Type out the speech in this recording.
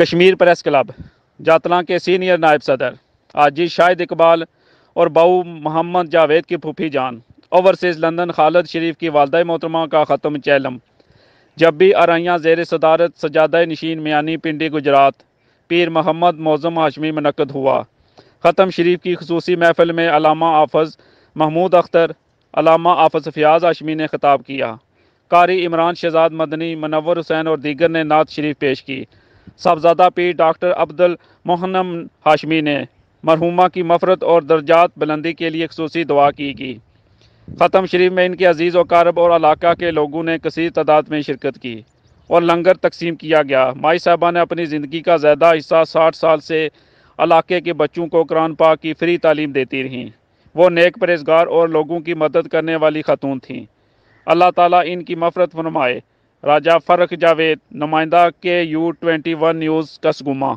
Kashmir press club जातला के senior नायब सदर आजी शाहिद इकबाल और बाऊ मोहम्मद जावेद की फूफी जान ओवरसीज़ लंदन खालद शरीफ की वालदा मोहतरमा का ख़त्म चैलम जब भी अरैया जेर सदारत सजादा नशीन मियानी पिंडी गुजरात पीर मोहम्मद मौजम हाशमी मनकद हुआ ख़त्म शरीफ की खसूस महफिल में अलामा आफज महमूद अख्तर अलामा आफज फयाज हाशमी ने खिताब किया कारी इमरान शहजाद मदनी मनवर हुसैन और दीगर ने नात शरीफ पेश की साहबजादा पीर डॉक्टर अब्दुल मोहनम हाशमी ने मरहुमा की मफरत और दर्जात बुलंदी के लिए खसूस दुआ की गई ख़त्म शरीफ में इनके अजीज़ व कारब और इलाका के लोगों ने कसी तादाद में शिरकत की और लंगर तकसीम किया गया माई साहबा ने अपनी ज़िंदगी का ज़्यादा हिस्सा साठ साल से इलाके के बच्चों को कुरान पा की फ्री तालीम देती रहीं वो नेक परहेजगार और लोगों की मदद करने वाली खतून थीं अल्लाह ताली इनकी मफरत फरमाए राजा फ़र्ख जावेद नुमाइंदा के यू ट्वेंटी वन न्यूज़ कसगुमा